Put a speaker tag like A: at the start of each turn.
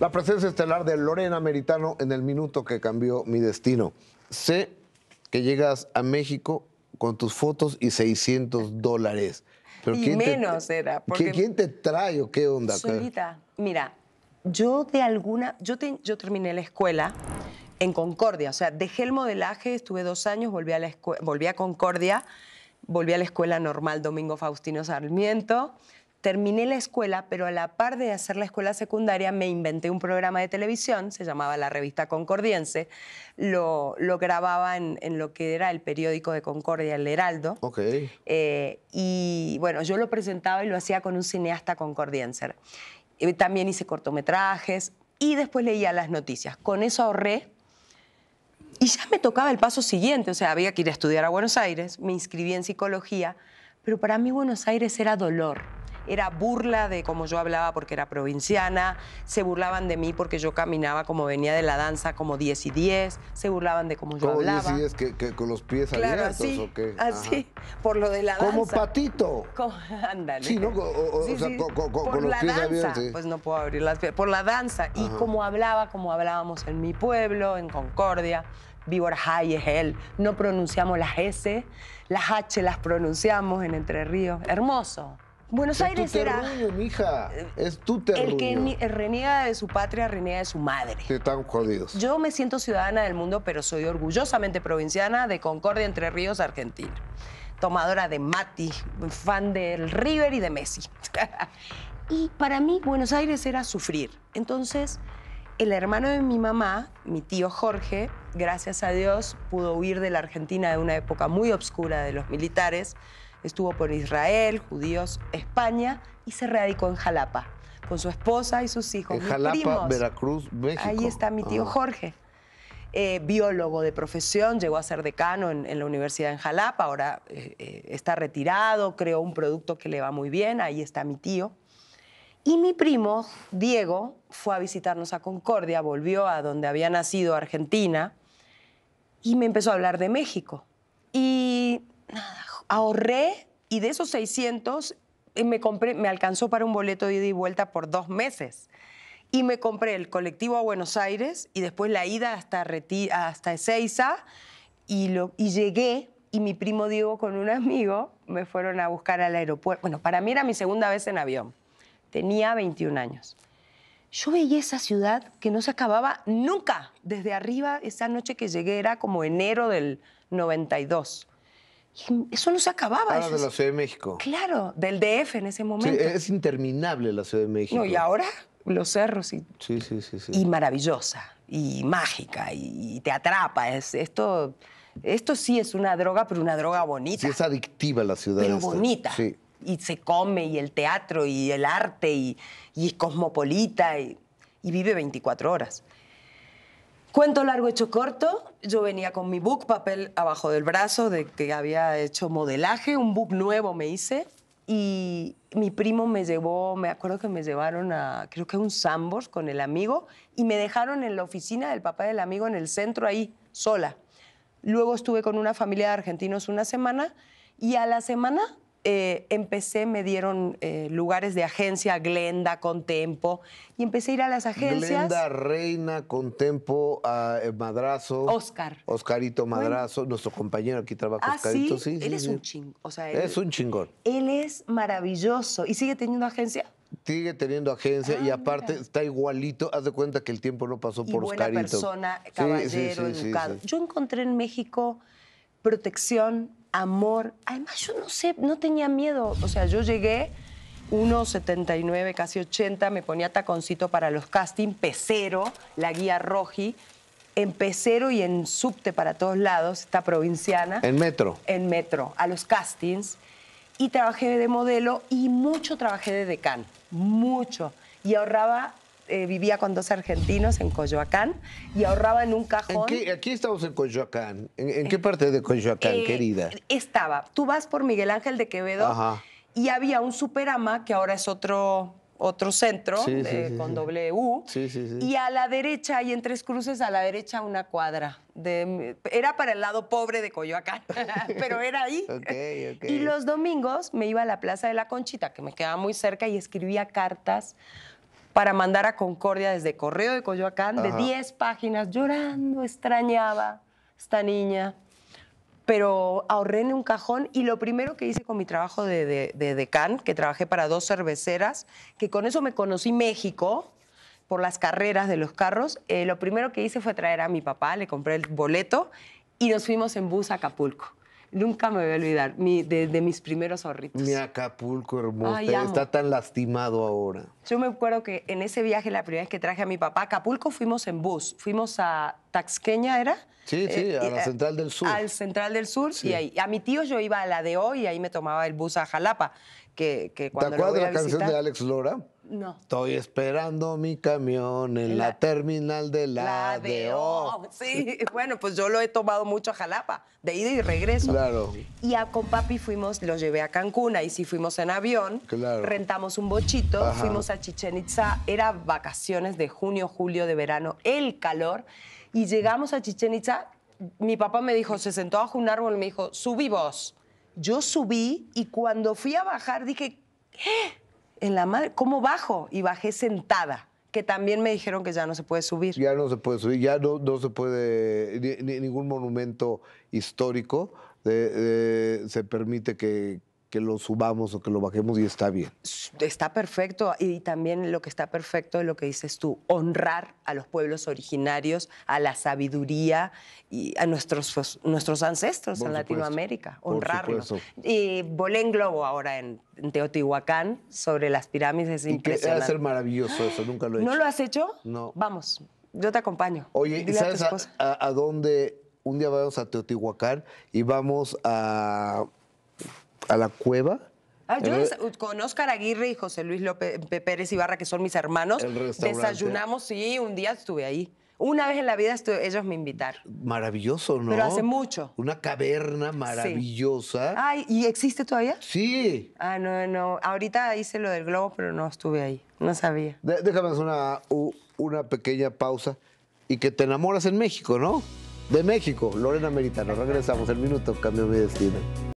A: La presencia estelar de Lorena Meritano en el minuto que cambió mi destino. Sé que llegas a México con tus fotos y 600 dólares. Pero ¿quién menos te, era. ¿Quién te trae o qué onda? Solita,
B: mira, yo de alguna... Yo, te, terminé la escuela en Concordia, o sea, dejé el modelaje, estuve dos años, a, la volví a Concordia, volví a la escuela normal Domingo Faustino Sarmiento, terminé la escuela, pero a la par de hacer la escuela secundaria me inventé un programa de televisión, se llamaba la revista Concordiense, lo, grababa en, lo que era el periódico de Concordia, el Heraldo. Ok. Eh, y bueno, yo lo presentaba y lo hacía con un cineasta concordiense. Eh, también hice cortometrajes y después leía las noticias. Con eso ahorré. Y ya me tocaba el paso siguiente, o sea, había que ir a estudiar a Buenos Aires, me inscribí en psicología, pero para mí Buenos Aires era dolor era burla de cómo yo hablaba porque era provinciana, se burlaban de mí porque yo caminaba como venía de la danza como 10 y 10, se burlaban de cómo yo ¿Cómo hablaba. 10
A: y 10 que, con los pies abiertos o qué? Así,
B: por lo de la danza. Como patito. ándale. Sí, ¿no? O, sea, con, los pies danza, Pues no puedo abrir las piernas Por la danza. Y como hablaba, como hablábamos en mi pueblo, en Concordia. Víbora High es No pronunciamos las S, las H las pronunciamos en Entre Ríos. Hermoso. Buenos Aires era. Es tu terruño. El que eh, reniega de su patria, reniega de su madre. están jodidos. Yo me siento ciudadana del mundo, pero soy orgullosamente provinciana de Concordia, Entre Ríos, Argentina. Tomadora de Mati, fan del River y de Messi. y para mí, Buenos Aires era sufrir. Entonces, el hermano de mi mamá, mi tío Jorge, gracias a Dios, pudo huir de la Argentina de una época muy obscura de los militares Estuvo por Israel, judíos, España y se radicó en Jalapa con su esposa y sus hijos. En Jalapa, Veracruz,
A: México. Ahí está mi tío ah.
B: Jorge. Eh, biólogo de profesión, llegó a ser decano en, la Universidad en Jalapa, ahora eh, eh, está retirado, creó un producto que le va muy bien, ahí está mi tío. Y mi primo, Diego, fue a visitarnos a Concordia, volvió a donde había nacido Argentina y me empezó a hablar de México. Y nada, ahorré y de esos 600 eh, me, compré, me alcanzó para un boleto de ida y vuelta por dos meses. Y me compré el colectivo a Buenos Aires y después la ida hasta, hasta Ezeiza y, y llegué y mi primo Diego con un amigo me fueron a buscar al aeropuerto. Bueno, para mí era mi segunda vez en avión. Tenía 21 años. Yo veía esa ciudad que no se acababa nunca. Desde arriba, esa noche que llegué era como enero del 92 eso no se acababa. Ahora de la Ciudad de México. Claro, del DF en ese momento. E, es interminable la Ciudad de México. y ahora los cerros y, sí, sí, sí, y maravillosa y mágica y, te atrapa. Es, esto, esto sí es una droga, pero una droga bonita. Sí, es adictiva la ciudad. Pero bonita. Y se come y el teatro y el arte y, es cosmopolita y, y vive 24 horas. Cuento largo hecho corto, yo venía con mi book, papel abajo del brazo, de que había hecho modelaje, un book nuevo me hice, y mi primo me llevó, me acuerdo que me llevaron a, creo que un Sambos con el amigo, y me dejaron en la oficina del papá del amigo en el centro ahí, sola. Luego estuve con una familia de argentinos una semana, y a la semana eh, empecé, me dieron eh, lugares de agencia, Glenda, Contempo, y empecé a ir a las agencias. Glenda,
A: Reina, Contempo, eh, Madrazo. Oscar. Oscarito Madrazo, nuestro compañero aquí trabaja, ah, Oscarito, sí. sí él es un chingón. él, es un chingón.
B: Él es maravilloso. ¿Y sigue teniendo agencia?
A: Sigue teniendo agencia y ah, aparte está igualito. Haz de cuenta que el tiempo no pasó y por buena persona, caballero, educado.
B: Yo encontré en México protección, amor. Además, yo no sé, no tenía miedo. O sea, yo llegué 1,79, casi 80, me ponía taconcito para los castings, pecero, la guía roji, en pecero y en subte para todos lados, esta provinciana. En metro. En metro, a los castings. Y trabajé de modelo y mucho trabajé de decán, mucho. Y ahorraba eh, vivía con dos argentinos en Coyoacán y ahorraba en un cajón.
A: aquí estamos en Coyoacán. ¿En, qué eh, parte de Coyoacán, eh, querida?
B: Estaba. Tú vas por Miguel Ángel de Quevedo y había un Superama, que ahora es otro otro centro con doble Y a la derecha, y en tres cruces, a la derecha una cuadra. era para el lado pobre de Coyoacán, pero era ahí. Y los domingos me iba a la Plaza de la Conchita, que me quedaba muy cerca, y escribía cartas para mandar a Concordia desde Correo de Coyoacán, de 10 páginas, llorando, extrañaba esta niña. Pero ahorré en un cajón y lo primero que hice con mi trabajo de, de, de decán, que trabajé para dos cerveceras, que con eso me conocí México, por las carreras de los carros, eh, lo primero que hice fue traer a mi papá, le compré el boleto y nos fuimos en bus a Acapulco. Nunca me voy a olvidar de, mis primeros ahorritos. Mi
A: Acapulco hermoso. Ay, está tan lastimado ahora.
B: Yo me acuerdo que en ese viaje, la primera vez que traje a mi papá a Acapulco, fuimos en bus. Fuimos a Taxqueña, ¿era? Sí, sí, eh, a la eh, Central del Sur. Al Central del Sur. Y ahí, a mi tío yo iba a la de hoy y ahí me tomaba el bus a Jalapa. Que, cuando ¿Te acuerdas de la canción de Alex Lora? No.
A: Estoy esperando mi camión en la, terminal de la,
B: Sí, bueno, pues yo lo he tomado mucho a Jalapa, de ida y regreso. Claro. Y con papi fuimos, los llevé a Cancún, y sí fuimos en avión. Claro. Rentamos un bochito, fuimos a Chichen Itza, era vacaciones de junio, julio, de verano, el calor. Y llegamos a Chichen Itza, mi papá me dijo, se sentó bajo un árbol y me dijo, subí vos. Yo subí y cuando fui a bajar dije, ¿qué? en la madre, ¿cómo bajo? Y bajé sentada que también me dijeron que ya no
A: se puede subir. Ya no se puede subir, ya no, no se puede, ningún monumento histórico se permite que, que lo subamos o que lo bajemos y está bien.
B: Está perfecto y también lo que está perfecto es lo que dices tú, honrar a los pueblos originarios, a la sabiduría y a nuestros, pues, nuestros ancestros en Latinoamérica, honrarlos. Y volé en globo ahora en, Teotihuacán sobre las pirámides, es impresionante. a ser
A: maravilloso eso, nunca lo he hecho.
B: ¿No lo has hecho? No. Vamos, yo te acompaño. Oye, sabes
A: a dónde un día vamos a Teotihuacán y vamos a a la cueva.
B: Ah, yo con Aguirre y José Luis López Pérez Ibarra, que son mis hermanos, desayunamos, sí, un día estuve ahí. Una vez en la vida ellos me invitaron.
A: Maravilloso, ¿no? Pero hace mucho. Una caverna maravillosa.
B: ¿y existe todavía? Sí. Ah, no, no. Ahorita hice lo del globo, pero no estuve ahí.
A: No sabía. déjame hacer una, una pequeña pausa. Y que te enamoras en México, ¿no? De México, Lorena Meritano. Regresamos el minuto, cambio mi destino.